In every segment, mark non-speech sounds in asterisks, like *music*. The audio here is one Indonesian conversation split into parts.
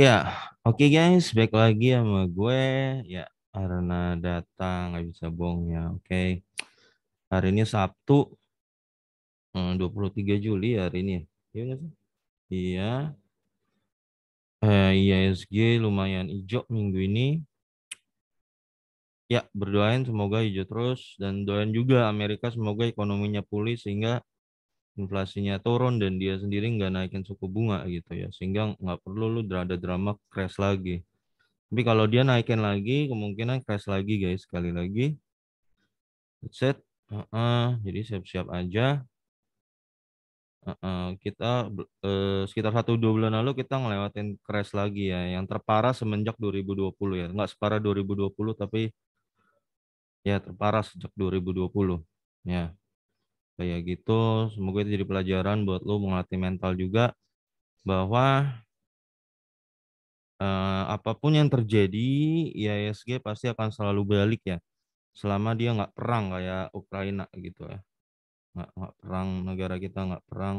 Ya, oke okay guys, back lagi sama gue. Ya, karena datang nggak bisa bohong ya. Oke, okay. hari ini Sabtu, 23 hmm, Juli hari ini. Iya sih? Iya. Eh, IISG lumayan hijau minggu ini. Ya, berdoain semoga hijau terus dan doain juga Amerika semoga ekonominya pulih sehingga inflasinya turun dan dia sendiri nggak naikin suku bunga gitu ya sehingga nggak perlu lu ada drama crash lagi tapi kalau dia naikin lagi kemungkinan crash lagi guys sekali lagi set uh -uh, jadi siap-siap aja uh -uh, kita uh, sekitar satu dua bulan lalu kita ngelewatin crash lagi ya yang terparah semenjak 2020 ya nggak separah 2020 tapi ya terparah sejak 2020 ya kayak gitu semoga itu jadi pelajaran buat lo mengelatih mental juga bahwa eh, apapun yang terjadi ya IASG pasti akan selalu balik ya selama dia nggak perang kayak Ukraina gitu ya nggak nggak perang negara kita nggak perang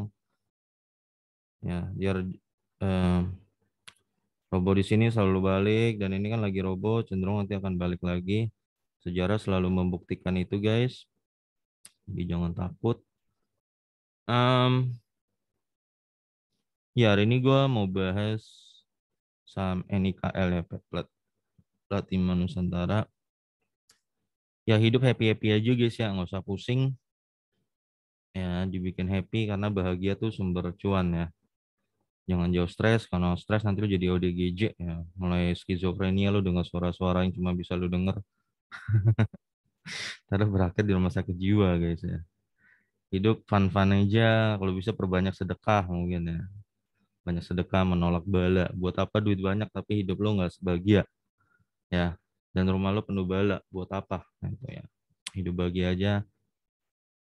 ya biar eh, robo di sini selalu balik dan ini kan lagi robo cenderung nanti akan balik lagi sejarah selalu membuktikan itu guys jadi jangan takut. Um, ya hari ini gue mau bahas saham NIKL ya, Plat Platinum Nusantara. Ya hidup happy-happy aja guys ya, nggak usah pusing. Ya, dibikin happy karena bahagia tuh sumber cuan ya. Jangan jauh stres, karena stres nanti lo jadi ODGJ ya. Mulai skizofrenia lo dengan suara-suara yang cuma bisa lo denger. *laughs* taruh berakhir di rumah sakit jiwa guys ya hidup fun-fun aja kalau bisa perbanyak sedekah mungkin ya banyak sedekah menolak bala buat apa duit banyak tapi hidup lo nggak sebahagia ya dan rumah lo penuh bala buat apa nah, itu ya hidup bahagia aja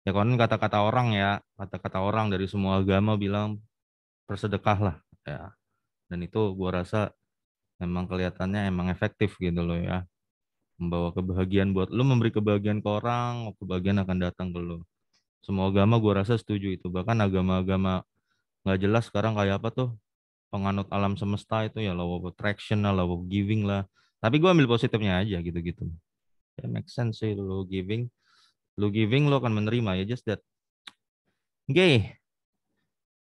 ya konon kata-kata orang ya kata-kata orang dari semua agama bilang lah ya dan itu gua rasa emang kelihatannya emang efektif gitu loh ya membawa kebahagiaan buat lu memberi kebahagiaan ke orang kebahagiaan akan datang ke lu semua agama gue rasa setuju itu bahkan agama-agama nggak jelas sekarang kayak apa tuh penganut alam semesta itu ya law of attraction lah law of giving lah tapi gue ambil positifnya aja gitu-gitu ya make sense sih lo giving lo giving lo akan menerima ya just that oke okay.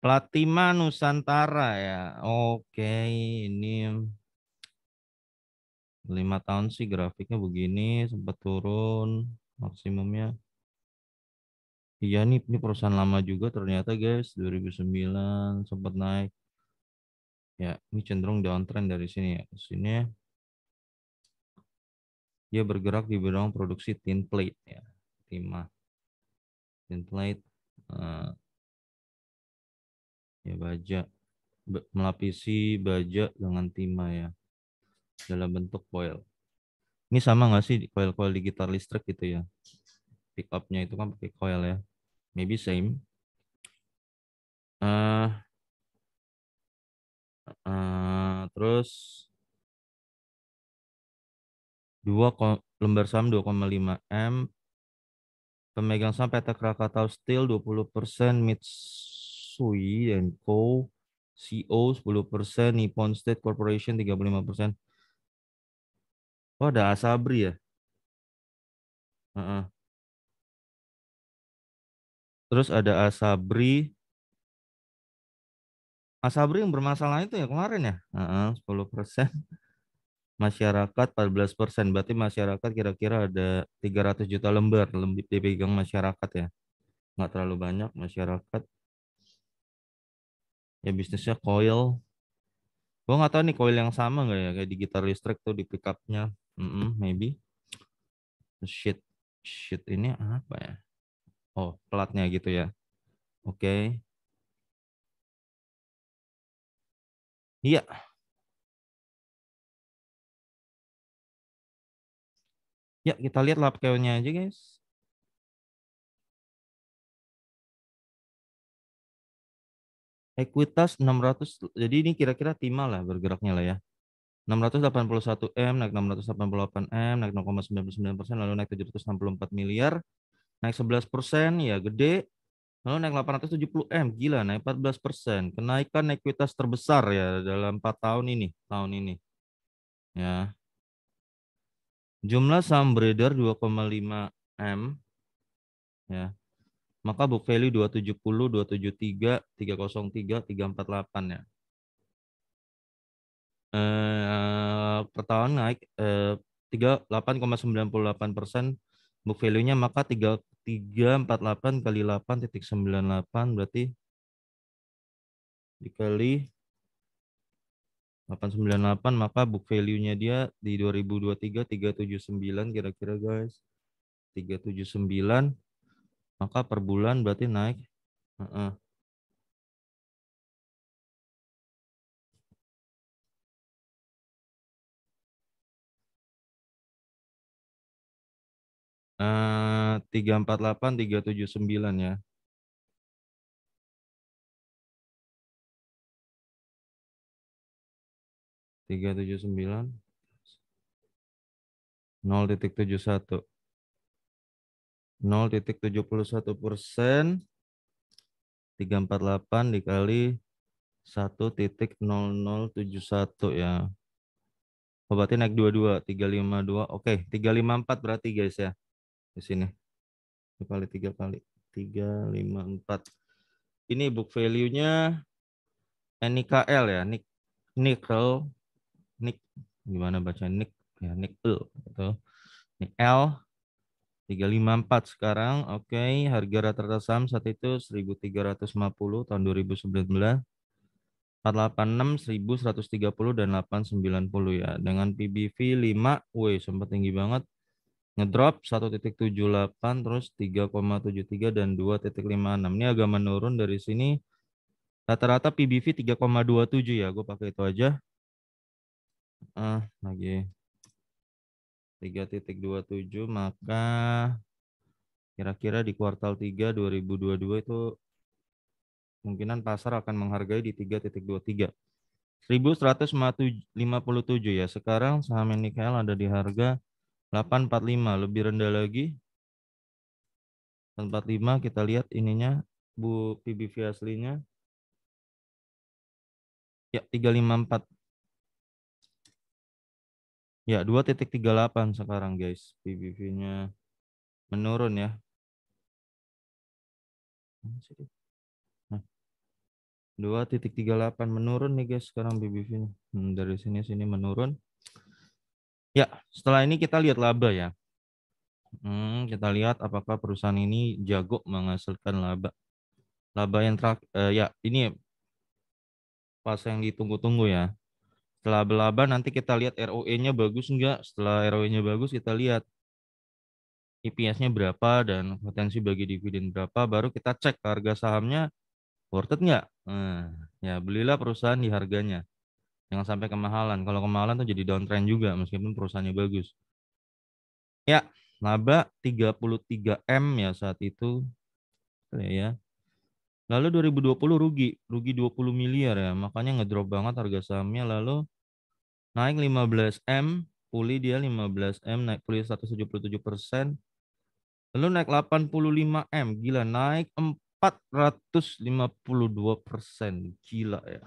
Platima Nusantara ya oke okay, ini lima tahun sih grafiknya begini sempat turun maksimumnya iya nih ini perusahaan lama juga ternyata guys 2009 sempat naik ya ini cenderung downtrend dari sini ya sini ya dia bergerak di bidang produksi tin plate ya timah tin plate eh, ya baja melapisi baja dengan timah ya dalam bentuk coil. Ini sama nggak sih coil-coil di gitar listrik gitu ya? Pick up-nya itu kan pakai coil ya. Maybe same. Uh, uh, terus dua lembar saham 2,5 M pemegang saham PT Krakatau Steel 20% Mitsui and Co CO e 10% Nippon State Corporation 35% Oh, ada Asabri ya? Uh -uh. Terus ada Asabri. Asabri yang bermasalah itu ya kemarin ya? Uh -uh, 10 persen. *laughs* Masyarakat 14 persen. Berarti masyarakat kira-kira ada 300 juta lembar lebih dipegang masyarakat ya. Nggak terlalu banyak masyarakat. Ya bisnisnya coil. Gue nggak tahu nih coil yang sama nggak ya kayak di gitar listrik tuh di pickupnya. Mm -mm, maybe. shit shit ini apa ya? Oh, platnya gitu ya. Oke. Okay. Iya. Ya, kita lihat lapkelnya aja, guys. Ekuitas 600. Jadi ini kira-kira timah lah bergeraknya lah ya. 681 M naik 688 M naik 0,99 persen lalu naik 764 miliar naik 11 persen ya gede lalu naik 870 M gila naik 14 persen kenaikan ekuitas terbesar ya dalam 4 tahun ini tahun ini ya jumlah saham beredar 2,5 M ya maka book value 270 273 303 348 ya eh, per tahun naik eh, 38,98 persen book value-nya maka 3348 kali 8.98 berarti dikali 898 maka book value-nya dia di 2023 379 kira-kira guys 379 maka per bulan berarti naik uh -uh. Eh, tiga 348, 379 ya. tiga tujuh sembilan nol titik tujuh satu nol titik tujuh puluh satu persen tiga empat delapan dikali satu titik nol nol tujuh satu ya obatnya oh, naik dua dua tiga lima dua oke tiga lima empat berarti guys ya di sini. Kali tiga kali tiga lima empat. Ini book value-nya NIKL ya, nik nikel nik gimana baca nik ya nikel Gitu. Nik L empat sekarang. Oke, okay. harga rata-rata saham saat itu 1350 tahun 2019. 486 1130 dan 890 ya. Dengan PBV 5, woi sempat tinggi banget ngedrop 1.78 terus 3,73 dan 2.56 ini agak menurun dari sini rata-rata PBV 3,27 ya gue pakai itu aja ah lagi 3.27 maka kira-kira di kuartal 3 2022 itu kemungkinan pasar akan menghargai di 3.23 1157 ya sekarang saham NIKEL ada di harga 845 lebih rendah lagi. 845 kita lihat ininya Bu PBV aslinya. Ya, 354. Ya, 2.38 sekarang guys. PBV-nya menurun ya. Nah, 2.38 menurun nih guys sekarang BBV nih. Hmm, dari sini sini menurun. Ya, setelah ini kita lihat laba ya. Hmm, kita lihat apakah perusahaan ini jago menghasilkan laba. Laba yang terakhir, eh, ya ini pas yang ditunggu-tunggu ya. Setelah laba nanti kita lihat ROE-nya bagus enggak. Setelah ROE-nya bagus kita lihat EPS-nya berapa dan potensi bagi dividen berapa. Baru kita cek harga sahamnya worth it nggak. Hmm, ya belilah perusahaan di harganya. Jangan sampai kemahalan. Kalau kemahalan tuh jadi downtrend juga meskipun perusahaannya bagus. Ya, laba 33M ya saat itu ya. Lalu 2020 rugi, rugi 20 miliar ya. Makanya ngedrop banget harga sahamnya lalu naik 15M, pulih dia 15M naik pulih 177 persen. Lalu naik 85M, gila naik 452 persen, gila ya.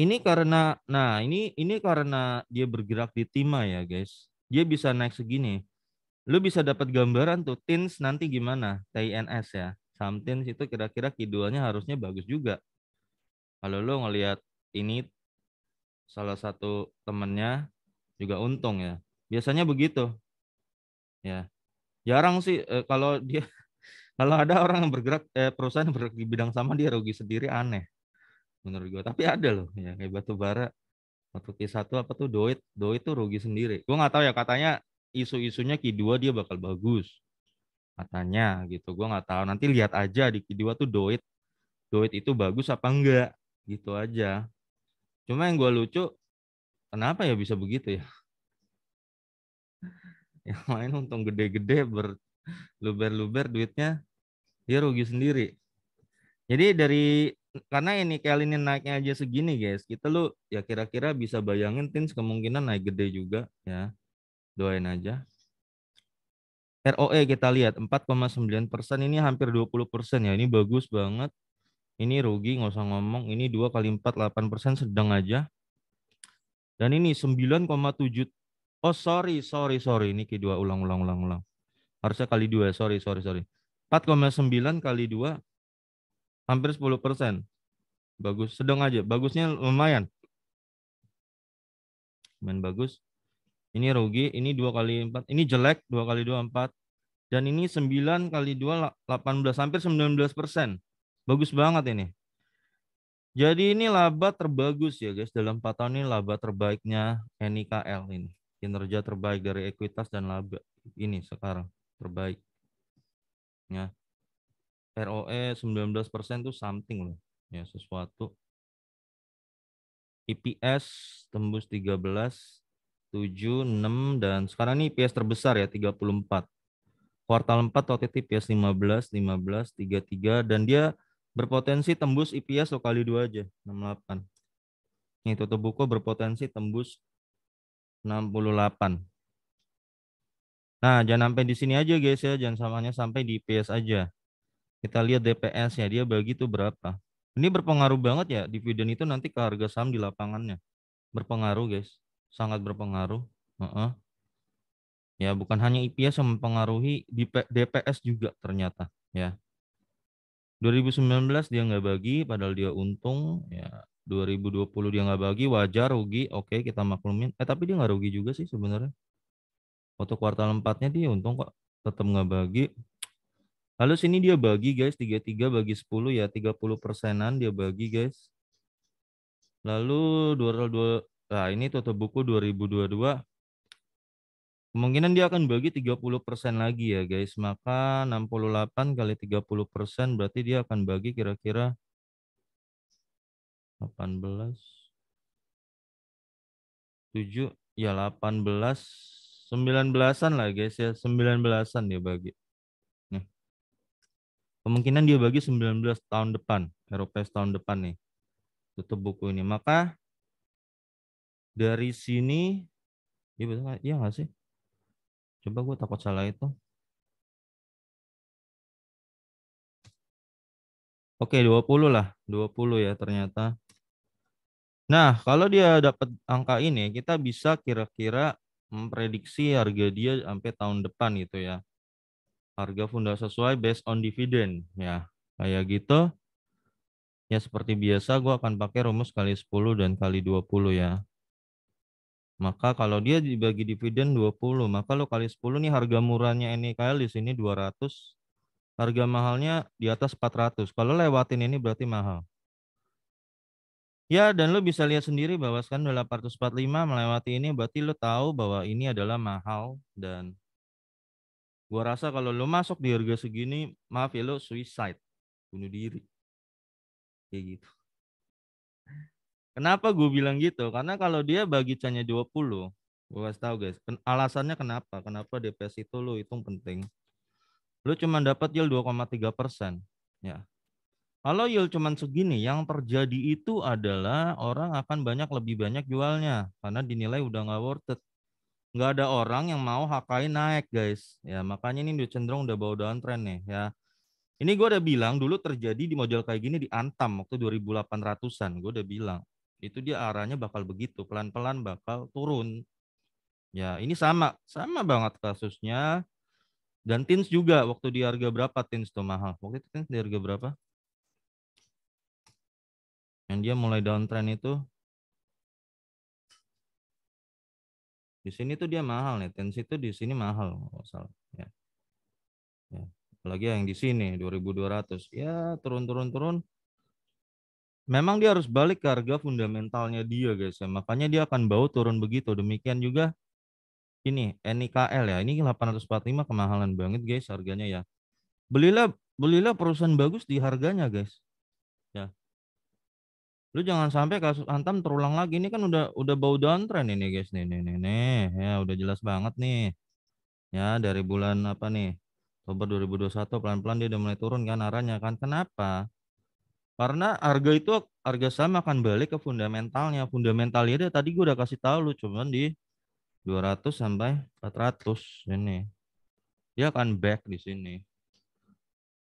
Ini karena nah ini ini karena dia bergerak di timah ya, guys. Dia bisa naik segini. Lu bisa dapat gambaran tuh tins nanti gimana, TNS ya. Something itu kira-kira kidulnya harusnya bagus juga. Kalau lu ngelihat ini salah satu temennya juga untung ya. Biasanya begitu. Ya. Jarang sih eh, kalau dia *laughs* kalau ada orang yang bergerak eh, perusahaan yang bergerak di bidang sama dia rugi sendiri aneh menurut gue tapi ada loh ya kayak batu bara batu ki satu apa tuh Doit Doit tuh rugi sendiri gue nggak tahu ya katanya isu-isunya ki dua dia bakal bagus katanya gitu gue nggak tahu nanti lihat aja di ki dua tuh Doit Doit itu bagus apa enggak gitu aja cuma yang gue lucu kenapa ya bisa begitu ya *laughs* yang lain untung gede-gede berluber-luber duitnya dia rugi sendiri jadi dari karena ini kali ini naiknya aja segini guys kita lu ya kira-kira bisa bayangin tins kemungkinan naik gede juga ya doain aja ROE kita lihat 4,9 persen ini hampir 20 persen ya ini bagus banget ini rugi nggak usah ngomong ini dua kali empat delapan persen sedang aja dan ini 9,7 oh sorry sorry sorry ini kedua ulang ulang ulang ulang harusnya kali dua ya. sorry sorry sorry 4,9 kali 2 hampir 10 persen. Bagus, sedang aja. Bagusnya lumayan. Main bagus. Ini rugi, ini dua kali empat, ini jelek dua kali dua empat, dan ini 9 kali 2 18 hampir 19 persen. Bagus banget ini. Jadi ini laba terbagus ya guys dalam 4 tahun ini laba terbaiknya NIKL ini. Kinerja terbaik dari ekuitas dan laba ini sekarang terbaik. Ya. ROE 19% itu something loh. Ya, sesuatu. IPS tembus 13, 7, 6, dan sekarang ini EPS terbesar ya, 34. Kuartal 4 OTT EPS 15, 15, 33, dan dia berpotensi tembus IPS lo kali 2 aja, 68. Ini tutup buku berpotensi tembus 68. Nah, jangan sampai di sini aja guys ya, jangan samanya sampai di IPS aja. Kita lihat DPS-nya dia bagi itu berapa. Ini berpengaruh banget ya dividen itu nanti ke harga saham di lapangannya. Berpengaruh guys, sangat berpengaruh. Uh -uh. Ya bukan hanya IPS yang mempengaruhi DPS juga ternyata ya. 2019 dia nggak bagi padahal dia untung ya 2020 dia nggak bagi wajar rugi oke kita maklumin eh tapi dia nggak rugi juga sih sebenarnya waktu kuartal empatnya dia untung kok tetap nggak bagi Lalu sini dia bagi guys, 33 bagi 10 ya, 30 persenan dia bagi guys. Lalu 22, nah ini total buku 2022. Kemungkinan dia akan bagi 30 persen lagi ya guys. Maka 68 kali 30 persen berarti dia akan bagi kira-kira 18, 7, ya 18, 19-an lah guys ya, 19-an dia bagi. Kemungkinan dia bagi 19 tahun depan, Eropes tahun depan nih. Tutup buku ini. Maka dari sini, ya betul nggak? Iya sih? Coba gue takut salah itu. Oke, 20 lah. 20 ya ternyata. Nah, kalau dia dapat angka ini, kita bisa kira-kira memprediksi harga dia sampai tahun depan gitu ya harga funda sesuai based on dividend ya kayak gitu ya seperti biasa gue akan pakai rumus kali 10 dan kali 20 ya maka kalau dia dibagi dividen 20 maka lo kali 10 nih harga murahnya ini NIKL e di sini 200 harga mahalnya di atas 400 kalau lewatin ini berarti mahal Ya, dan lo bisa lihat sendiri bahwa sekarang 845 melewati ini berarti lo tahu bahwa ini adalah mahal dan Gua rasa kalau lo masuk di harga segini, maaf ya lo suicide, bunuh diri. Kayak gitu. Kenapa gue bilang gitu? Karena kalau dia bagi c 20, gue kasih tahu guys, alasannya kenapa? Kenapa DPS itu lo hitung penting? Lo cuma dapat yield 2,3 persen. Ya. Kalau yield cuma segini, yang terjadi itu adalah orang akan banyak lebih banyak jualnya karena dinilai udah nggak worth it nggak ada orang yang mau HKI naik guys ya makanya ini udah cenderung udah bawa downtrend nih ya ini gue udah bilang dulu terjadi di model kayak gini di Antam waktu 2800an gue udah bilang itu dia arahnya bakal begitu pelan-pelan bakal turun ya ini sama sama banget kasusnya dan tins juga waktu di harga berapa tins tuh mahal waktu itu tins di harga berapa yang dia mulai downtrend itu Di sini tuh dia mahal nih. Tensi itu di sini mahal kalau salah. Ya. ya. Apalagi yang di sini 2200. Ya turun-turun-turun. Memang dia harus balik ke harga fundamentalnya dia guys ya. Makanya dia akan bau turun begitu. Demikian juga ini NIKL ya. Ini 845 kemahalan banget guys harganya ya. Belilah belilah perusahaan bagus di harganya guys lu jangan sampai kasus Antam terulang lagi ini kan udah udah bau downtrend ini guys nih nih nih, ya udah jelas banget nih ya dari bulan apa nih Oktober 2021 pelan-pelan dia udah mulai turun kan arahnya kan kenapa karena harga itu harga saham akan balik ke fundamentalnya fundamentalnya dia tadi gue udah kasih tahu lu cuman di 200 sampai 400 ini dia akan back di sini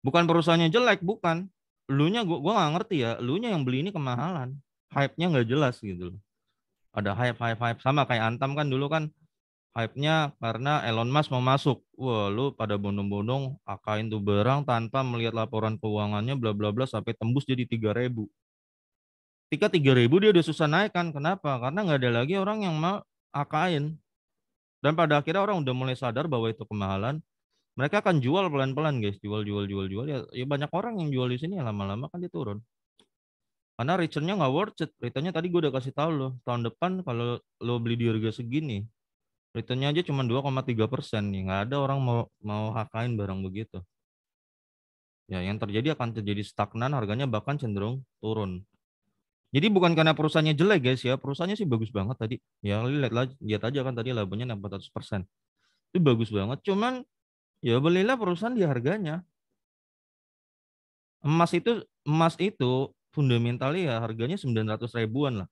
bukan perusahaannya jelek bukan lu nya gua gua gak ngerti ya lu nya yang beli ini kemahalan hype nya nggak jelas gitu loh ada hype hype hype sama kayak antam kan dulu kan hype nya karena Elon Musk mau masuk wah lu pada bonong bonong akain tuh barang tanpa melihat laporan keuangannya bla bla bla sampai tembus jadi tiga ribu ketika tiga ribu dia udah susah naik kan kenapa karena nggak ada lagi orang yang mau akain dan pada akhirnya orang udah mulai sadar bahwa itu kemahalan mereka akan jual pelan-pelan guys jual jual jual jual ya, ya banyak orang yang jual di sini lama-lama kan dia turun karena returnnya nggak worth it returnnya tadi gue udah kasih tau lo. tahun depan kalau lo beli di harga segini returnnya aja cuma 2,3 persen nih nggak ada orang mau mau hakain barang begitu ya yang terjadi akan terjadi stagnan harganya bahkan cenderung turun jadi bukan karena perusahaannya jelek guys ya perusahaannya sih bagus banget tadi ya lihat lihat aja kan tadi labanya 400 persen itu bagus banget cuman Ya belilah perusahaan di harganya. Emas itu emas itu fundamental ya harganya 900 ribuan lah.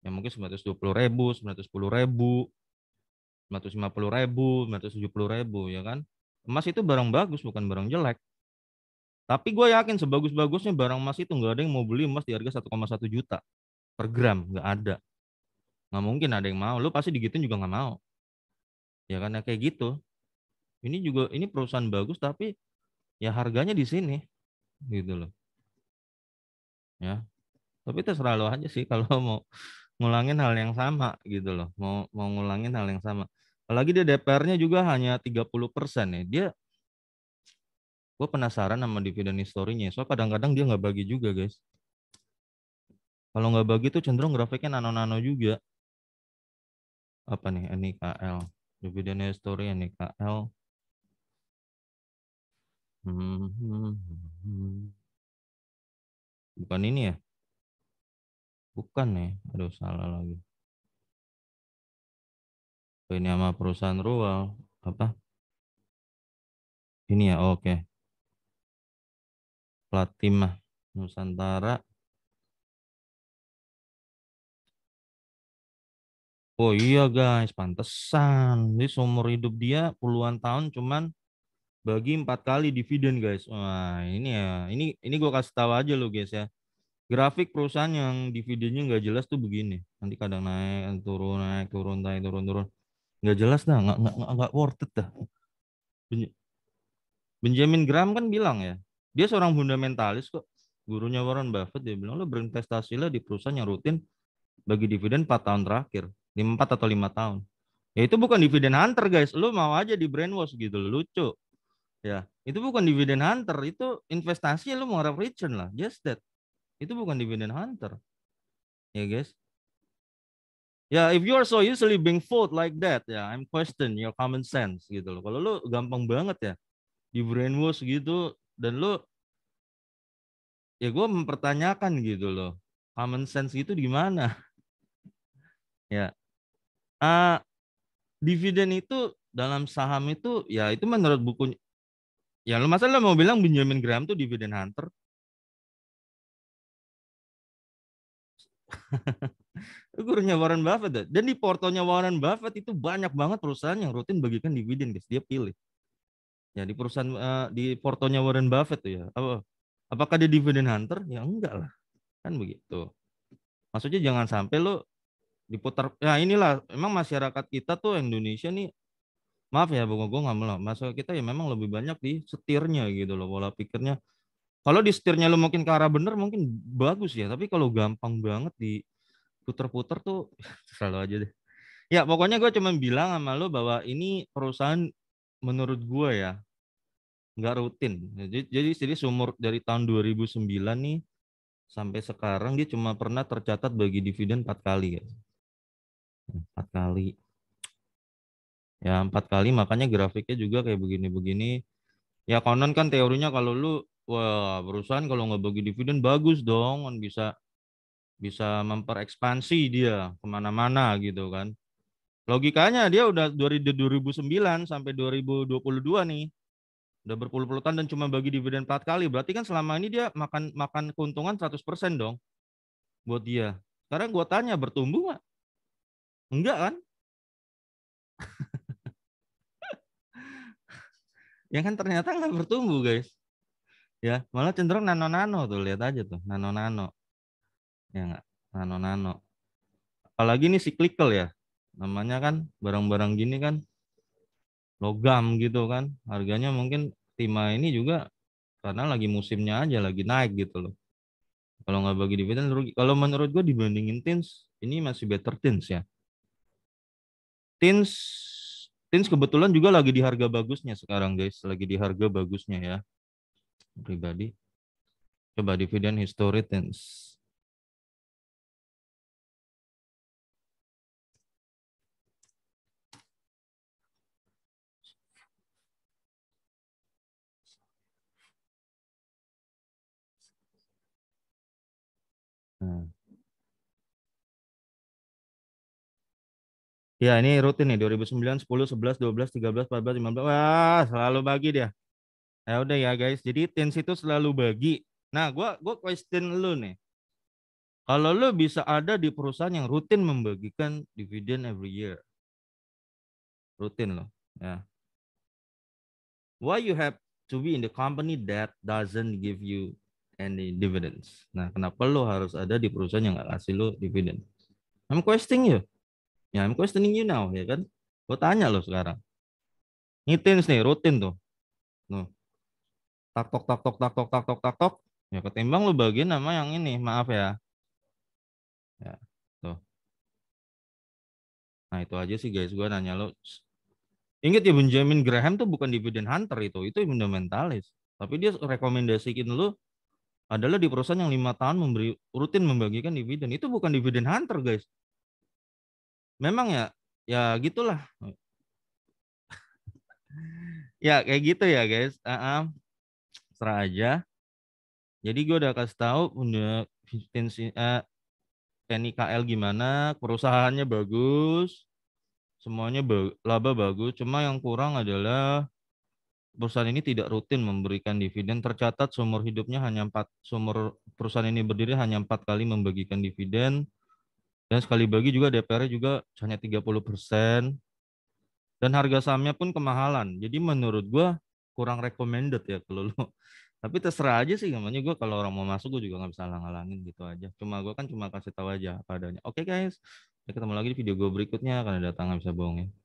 yang mungkin 920 ribu, 910 ribu, 950 ribu, 970 ribu ya kan. Emas itu barang bagus bukan barang jelek. Tapi gue yakin sebagus-bagusnya barang emas itu nggak ada yang mau beli emas di harga 1,1 juta per gram, nggak ada. Nggak mungkin ada yang mau. Lu pasti digituin juga nggak mau. Ya karena ya kayak gitu ini juga ini perusahaan bagus tapi ya harganya di sini gitu loh ya tapi terserah lo aja sih *laughs* kalau mau ngulangin hal yang sama gitu loh mau mau ngulangin hal yang sama apalagi dia DPR-nya juga hanya 30 persen ya dia gue penasaran sama dividen historinya so kadang-kadang dia nggak bagi juga guys kalau nggak bagi tuh cenderung grafiknya nano-nano juga apa nih NIKL dividen history NIKL Hmm, hmm, hmm, Bukan ini ya? Bukan ya? Aduh, salah lagi. Ini sama perusahaan rual. Apa? Ini ya, oh, oke. Okay. Platimah Nusantara. Oh iya guys, pantesan. Ini seumur hidup dia puluhan tahun cuman bagi empat kali dividen guys. Wah ini ya, ini ini gue kasih tahu aja lo guys ya. Grafik perusahaan yang dividennya nggak jelas tuh begini. Nanti kadang naik, turun, naik, turun, naik, turun, turun. Nggak jelas dah, nggak nggak nggak worth it dah. Benjamin Graham kan bilang ya, dia seorang fundamentalis kok. Gurunya Warren Buffett dia bilang lo berinvestasilah di perusahaan yang rutin bagi dividen 4 tahun terakhir, empat atau lima tahun. Ya itu bukan dividen hunter guys, lo mau aja di brainwash gitu, lucu. Ya, itu bukan dividend hunter, itu investasi lu mau harap return lah, just that. Itu bukan dividend hunter. Ya, yeah, guys. Ya, yeah, if you are so usually being fooled like that, ya, yeah, I'm question your common sense gitu loh. Kalau lu gampang banget ya di brainwash gitu dan lu ya gue mempertanyakan gitu loh. Common sense gitu mana *laughs* ya. Uh, ah, dividen itu dalam saham itu ya itu menurut buku Ya lu masa lu mau bilang Benjamin Graham tuh dividend hunter? *laughs* Gurunya Warren Buffett deh. Ya? dan di portonya Warren Buffett itu banyak banget perusahaan yang rutin bagikan dividen guys dia pilih ya di perusahaan uh, di portonya Warren Buffett tuh ya apa apakah dia dividen hunter ya enggak lah kan begitu maksudnya jangan sampai lo diputar ya inilah emang masyarakat kita tuh Indonesia nih maaf ya Bung gue nggak malu. masuk kita ya memang lebih banyak di setirnya gitu loh pola pikirnya kalau di setirnya lo mungkin ke arah bener mungkin bagus ya tapi kalau gampang banget di puter-puter tuh *laughs* selalu aja deh ya pokoknya gue cuma bilang sama lo bahwa ini perusahaan menurut gue ya nggak rutin jadi jadi jadi sumur dari tahun 2009 nih sampai sekarang dia cuma pernah tercatat bagi dividen empat kali ya empat kali ya empat kali makanya grafiknya juga kayak begini-begini ya konon kan teorinya kalau lu wah perusahaan kalau nggak bagi dividen bagus dong kan bisa bisa memperekspansi dia kemana-mana gitu kan logikanya dia udah dari 2009 sampai 2022 nih udah berpuluh-puluh tahun dan cuma bagi dividen empat kali berarti kan selama ini dia makan makan keuntungan 100% dong buat dia sekarang gua tanya bertumbuh nggak enggak kan ya kan ternyata nggak bertumbuh guys ya malah cenderung nano nano tuh lihat aja tuh nano nano ya nggak nano nano apalagi ini cyclical ya namanya kan barang-barang gini kan logam gitu kan harganya mungkin timah ini juga karena lagi musimnya aja lagi naik gitu loh kalau nggak bagi dividen rugi kalau menurut gue dibandingin tins ini masih better tins ya tins Tins kebetulan juga lagi di harga bagusnya sekarang guys, lagi di harga bagusnya ya. Pribadi. Coba dividen history Tins. Hmm. Nah. Ya, ini rutin nih 2009, 10, 11, 12, 13, 14, 15. Wah, selalu bagi dia. Ya udah ya guys. Jadi tensi itu selalu bagi. Nah, gua gua question lu nih. Kalau lu bisa ada di perusahaan yang rutin membagikan dividen every year. Rutin lo. ya. Why you have to be in the company that doesn't give you any dividends. Nah, kenapa lo harus ada di perusahaan yang nggak kasih lo dividend? I'm questioning you. Ya, I'm questioning you now, ya kan? Gue tanya lo sekarang. Ngitins nih, rutin tuh. Tuh. Tak tok tak tok tak tok tak tok tak tok. Ya ketimbang lo bagi nama yang ini, maaf ya. Ya, tuh. Nah, itu aja sih guys, gua nanya lo. Ingat ya Benjamin Graham tuh bukan dividend hunter itu, itu fundamentalis. Tapi dia rekomendasikin lo adalah di perusahaan yang lima tahun memberi rutin membagikan dividen. Itu bukan dividen hunter, guys memang ya ya gitulah *laughs* ya kayak gitu ya guys uh -uh. serah aja jadi gue udah kasih tahu udah uh, NIKL gimana perusahaannya bagus semuanya ba laba bagus cuma yang kurang adalah perusahaan ini tidak rutin memberikan dividen tercatat seumur hidupnya hanya empat seumur perusahaan ini berdiri hanya empat kali membagikan dividen dan sekali bagi juga DPR juga hanya 30 persen. Dan harga sahamnya pun kemahalan. Jadi menurut gue kurang recommended ya kalau lo. *laughs* Tapi terserah aja sih namanya gue kalau orang mau masuk gue juga nggak bisa ngalangin gitu aja. Cuma gue kan cuma kasih tahu aja padanya. Oke okay, guys, kita ya, ketemu lagi di video gue berikutnya karena datang nggak bisa bohong ya.